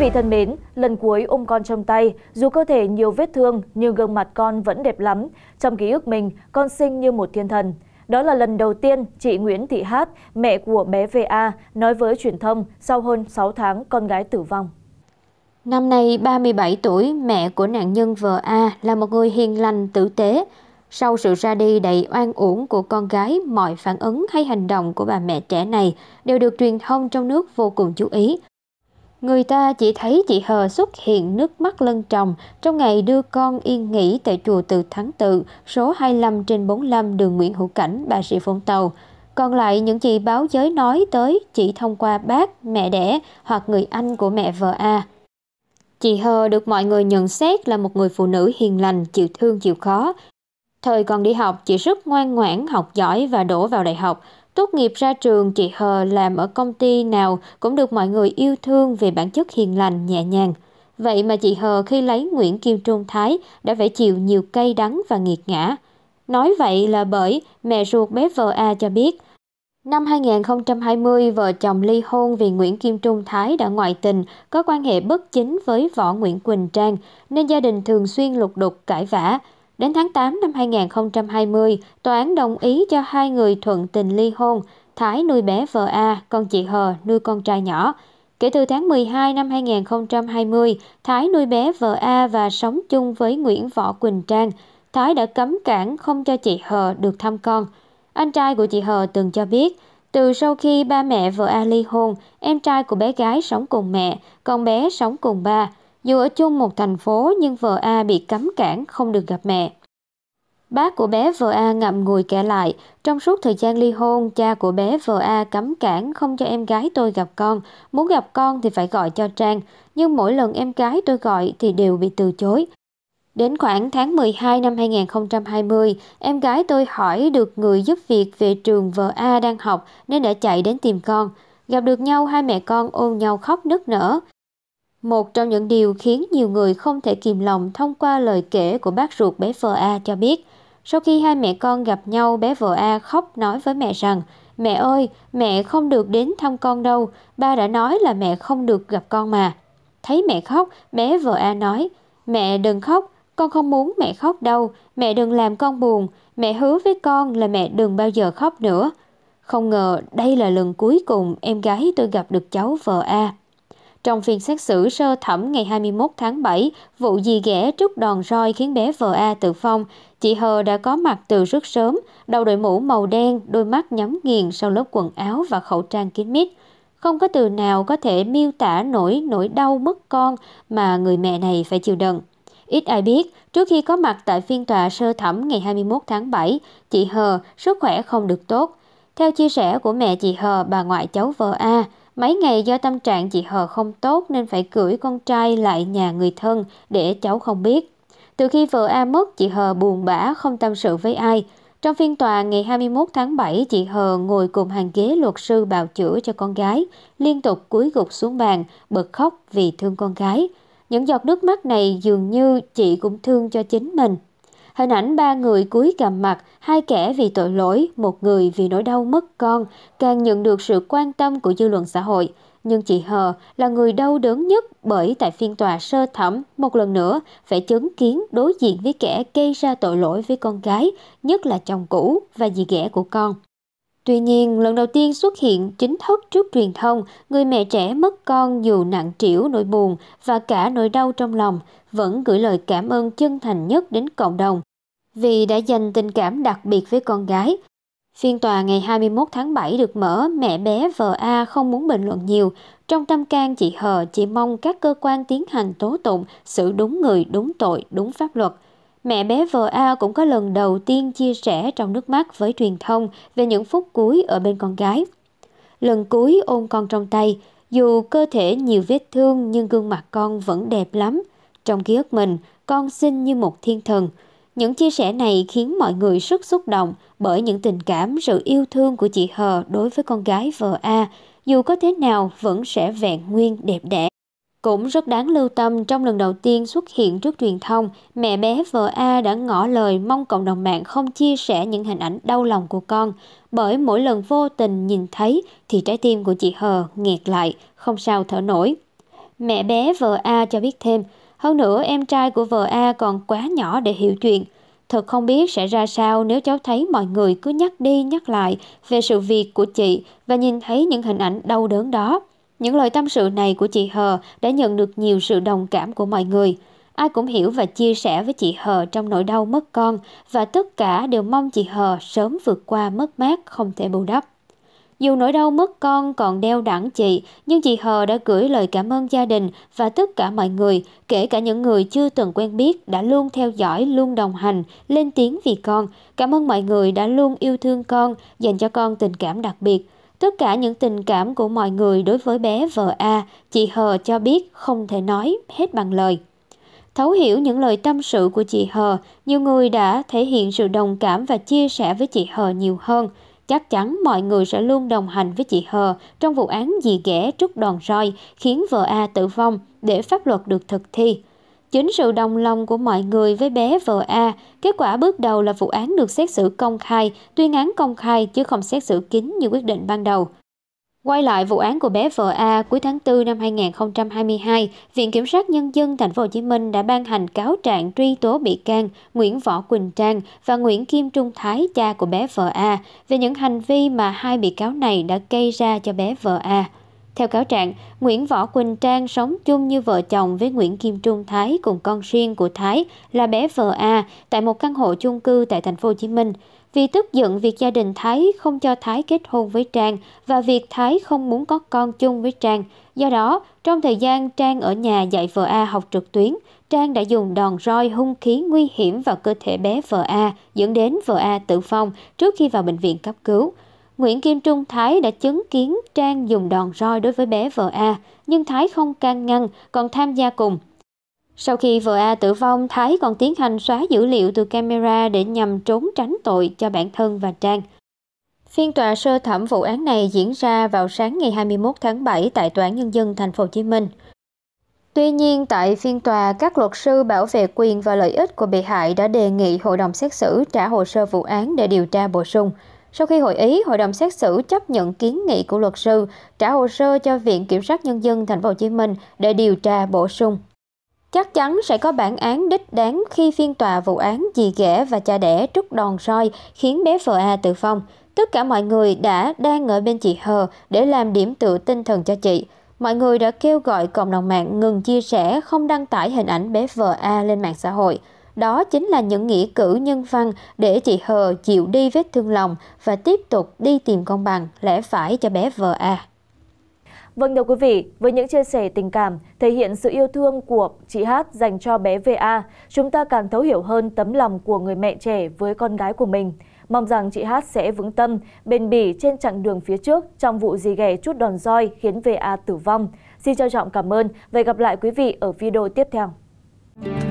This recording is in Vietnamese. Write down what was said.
vị thân mến lần cuối ôm con trong tay dù cơ thể nhiều vết thương nhưng gương mặt con vẫn đẹp lắm trong ký ức mình con sinh như một thiên thần đó là lần đầu tiên chị nguyễn thị hát mẹ của bé va nói với truyền thông sau hơn 6 tháng con gái tử vong Năm nay 37 tuổi, mẹ của nạn nhân vợ A là một người hiền lành, tử tế. Sau sự ra đi đầy oan uổng của con gái, mọi phản ứng hay hành động của bà mẹ trẻ này đều được truyền thông trong nước vô cùng chú ý, Người ta chỉ thấy chị Hờ xuất hiện nước mắt lân tròng trong ngày đưa con yên nghỉ tại chùa Từ Thắng Tự, số 25 trên 45 đường Nguyễn Hữu Cảnh, Bà Rịa Vũng Tàu. Còn lại những gì báo giới nói tới chỉ thông qua bác, mẹ đẻ hoặc người anh của mẹ vợ A. Chị Hờ được mọi người nhận xét là một người phụ nữ hiền lành, chịu thương, chịu khó. Thời còn đi học, chị rất ngoan ngoãn, học giỏi và đổ vào đại học – tốt nghiệp ra trường chị Hờ làm ở công ty nào cũng được mọi người yêu thương về bản chất hiền lành, nhẹ nhàng. Vậy mà chị Hờ khi lấy Nguyễn Kim Trung Thái đã phải chịu nhiều cay đắng và nghiệt ngã. Nói vậy là bởi mẹ ruột bé vợ A cho biết, năm 2020 vợ chồng ly hôn vì Nguyễn Kim Trung Thái đã ngoại tình, có quan hệ bất chính với võ Nguyễn Quỳnh Trang, nên gia đình thường xuyên lục đục cãi vã. Đến tháng 8 năm 2020, tòa án đồng ý cho hai người thuận tình ly hôn, Thái nuôi bé vợ A, còn chị Hờ nuôi con trai nhỏ. Kể từ tháng 12 năm 2020, Thái nuôi bé vợ A và sống chung với Nguyễn Võ Quỳnh Trang. Thái đã cấm cản không cho chị Hờ được thăm con. Anh trai của chị Hờ từng cho biết, từ sau khi ba mẹ vợ A ly hôn, em trai của bé gái sống cùng mẹ, còn bé sống cùng ba. Dù ở chung một thành phố nhưng vợ A bị cấm cản không được gặp mẹ. Bác của bé vợ A ngậm ngùi kể lại, trong suốt thời gian ly hôn, cha của bé vợ A cấm cản không cho em gái tôi gặp con, muốn gặp con thì phải gọi cho Trang, nhưng mỗi lần em gái tôi gọi thì đều bị từ chối. Đến khoảng tháng 12 năm 2020, em gái tôi hỏi được người giúp việc về trường vợ A đang học nên đã chạy đến tìm con. Gặp được nhau hai mẹ con ôm nhau khóc nức nở. Một trong những điều khiến nhiều người không thể kìm lòng thông qua lời kể của bác ruột bé vợ A cho biết, sau khi hai mẹ con gặp nhau, bé vợ A khóc nói với mẹ rằng, mẹ ơi, mẹ không được đến thăm con đâu, ba đã nói là mẹ không được gặp con mà. Thấy mẹ khóc, bé vợ A nói, mẹ đừng khóc, con không muốn mẹ khóc đâu, mẹ đừng làm con buồn, mẹ hứa với con là mẹ đừng bao giờ khóc nữa. Không ngờ đây là lần cuối cùng em gái tôi gặp được cháu vợ A trong phiên xét xử sơ thẩm ngày 21 tháng 7, vụ dì ghẻ trút đòn roi khiến bé vợ A tử vong, chị Hờ đã có mặt từ rất sớm, đầu đội mũ màu đen, đôi mắt nhắm nghiền sau lớp quần áo và khẩu trang kín mít. Không có từ nào có thể miêu tả nỗi nỗi đau mất con mà người mẹ này phải chịu đựng. Ít ai biết, trước khi có mặt tại phiên tòa sơ thẩm ngày 21 tháng 7, chị Hờ sức khỏe không được tốt. Theo chia sẻ của mẹ chị Hờ, bà ngoại cháu vợ A, Mấy ngày do tâm trạng chị Hờ không tốt nên phải gửi con trai lại nhà người thân để cháu không biết. Từ khi vợ A mất, chị Hờ buồn bã, không tâm sự với ai. Trong phiên tòa ngày 21 tháng 7, chị Hờ ngồi cùng hàng ghế luật sư bào chữa cho con gái, liên tục cúi gục xuống bàn, bật khóc vì thương con gái. Những giọt nước mắt này dường như chị cũng thương cho chính mình. Hình ảnh ba người cúi gằm mặt, hai kẻ vì tội lỗi, một người vì nỗi đau mất con, càng nhận được sự quan tâm của dư luận xã hội. Nhưng chị Hờ là người đau đớn nhất bởi tại phiên tòa sơ thẩm, một lần nữa phải chứng kiến đối diện với kẻ gây ra tội lỗi với con gái, nhất là chồng cũ và dì ghẻ của con. Tuy nhiên, lần đầu tiên xuất hiện chính thức trước truyền thông, người mẹ trẻ mất con dù nặng trĩu nỗi buồn và cả nỗi đau trong lòng, vẫn gửi lời cảm ơn chân thành nhất đến cộng đồng vì đã dành tình cảm đặc biệt với con gái. Phiên tòa ngày 21 tháng 7 được mở, mẹ bé vợ A không muốn bình luận nhiều. Trong tâm can chị Hờ chỉ mong các cơ quan tiến hành tố tụng xử đúng người, đúng tội, đúng pháp luật. Mẹ bé vợ A cũng có lần đầu tiên chia sẻ trong nước mắt với truyền thông về những phút cuối ở bên con gái. Lần cuối ôm con trong tay, dù cơ thể nhiều vết thương nhưng gương mặt con vẫn đẹp lắm. Trong ký ức mình, con xinh như một thiên thần, những chia sẻ này khiến mọi người rất xúc động bởi những tình cảm sự yêu thương của chị Hờ đối với con gái vợ A, dù có thế nào vẫn sẽ vẹn nguyên đẹp đẽ. Cũng rất đáng lưu tâm trong lần đầu tiên xuất hiện trước truyền thông, mẹ bé vợ A đã ngỏ lời mong cộng đồng mạng không chia sẻ những hình ảnh đau lòng của con, bởi mỗi lần vô tình nhìn thấy thì trái tim của chị Hờ nghẹt lại, không sao thở nổi. Mẹ bé vợ A cho biết thêm, hơn nữa em trai của vợ a còn quá nhỏ để hiểu chuyện thật không biết sẽ ra sao nếu cháu thấy mọi người cứ nhắc đi nhắc lại về sự việc của chị và nhìn thấy những hình ảnh đau đớn đó những lời tâm sự này của chị hờ đã nhận được nhiều sự đồng cảm của mọi người ai cũng hiểu và chia sẻ với chị hờ trong nỗi đau mất con và tất cả đều mong chị hờ sớm vượt qua mất mát không thể bù đắp dù nỗi đau mất con còn đeo đẳng chị, nhưng chị Hờ đã gửi lời cảm ơn gia đình và tất cả mọi người, kể cả những người chưa từng quen biết, đã luôn theo dõi, luôn đồng hành, lên tiếng vì con. Cảm ơn mọi người đã luôn yêu thương con, dành cho con tình cảm đặc biệt. Tất cả những tình cảm của mọi người đối với bé vợ A, chị Hờ cho biết không thể nói hết bằng lời. Thấu hiểu những lời tâm sự của chị Hờ, nhiều người đã thể hiện sự đồng cảm và chia sẻ với chị Hờ nhiều hơn – Chắc chắn mọi người sẽ luôn đồng hành với chị Hờ trong vụ án dì ghẻ trút đòn roi khiến vợ A tử vong để pháp luật được thực thi. Chính sự đồng lòng của mọi người với bé vợ A, kết quả bước đầu là vụ án được xét xử công khai, tuyên án công khai chứ không xét xử kín như quyết định ban đầu. Quay lại vụ án của bé vợ A cuối tháng 4 năm 2022, Viện Kiểm sát Nhân dân Thành phố Hồ Chí Minh đã ban hành cáo trạng truy tố bị can Nguyễn Võ Quỳnh Trang và Nguyễn Kim Trung Thái, cha của bé vợ A, về những hành vi mà hai bị cáo này đã gây ra cho bé vợ A. Theo cáo trạng, Nguyễn Võ Quỳnh Trang sống chung như vợ chồng với Nguyễn Kim Trung Thái cùng con riêng của Thái là bé vợ A tại một căn hộ chung cư tại thành phố Hồ Chí Minh. Vì tức giận việc gia đình Thái không cho Thái kết hôn với Trang và việc Thái không muốn có con chung với Trang, do đó trong thời gian Trang ở nhà dạy vợ A học trực tuyến, Trang đã dùng đòn roi hung khí nguy hiểm vào cơ thể bé vợ A dẫn đến vợ A tử vong trước khi vào bệnh viện cấp cứu. Nguyễn Kim Trung Thái đã chứng kiến Trang dùng đòn roi đối với bé vợ A, nhưng Thái không can ngăn, còn tham gia cùng. Sau khi vợ A tử vong, Thái còn tiến hành xóa dữ liệu từ camera để nhằm trốn tránh tội cho bản thân và Trang. Phiên tòa sơ thẩm vụ án này diễn ra vào sáng ngày 21 tháng 7 tại Tòa án Nhân dân Thành phố Hồ Chí Minh. Tuy nhiên, tại phiên tòa, các luật sư bảo vệ quyền và lợi ích của bị hại đã đề nghị hội đồng xét xử trả hồ sơ vụ án để điều tra bổ sung. Sau khi hội ý, hội đồng xét xử chấp nhận kiến nghị của luật sư trả hồ sơ cho Viện Kiểm sát Nhân dân Thành phố Hồ Chí Minh để điều tra bổ sung. Chắc chắn sẽ có bản án đích đáng khi phiên tòa vụ án dì ghẻ và cha đẻ trút đòn roi khiến bé vợ A tử vong. Tất cả mọi người đã đang ở bên chị Hờ để làm điểm tựa tinh thần cho chị. Mọi người đã kêu gọi cộng đồng mạng ngừng chia sẻ, không đăng tải hình ảnh bé vợ A lên mạng xã hội đó chính là những nghĩa cử nhân văn để chị Hờ chịu đi vết thương lòng và tiếp tục đi tìm công bằng lẽ phải cho bé vợ à. Vâng thưa quý vị, với những chia sẻ tình cảm, thể hiện sự yêu thương của chị Hát dành cho bé VA, chúng ta càng thấu hiểu hơn tấm lòng của người mẹ trẻ với con gái của mình. Mong rằng chị Hát sẽ vững tâm, bền bỉ trên chặng đường phía trước trong vụ gì ghẻ chút đòn roi khiến VA tử vong. Xin trân trọng cảm ơn và gặp lại quý vị ở video tiếp theo.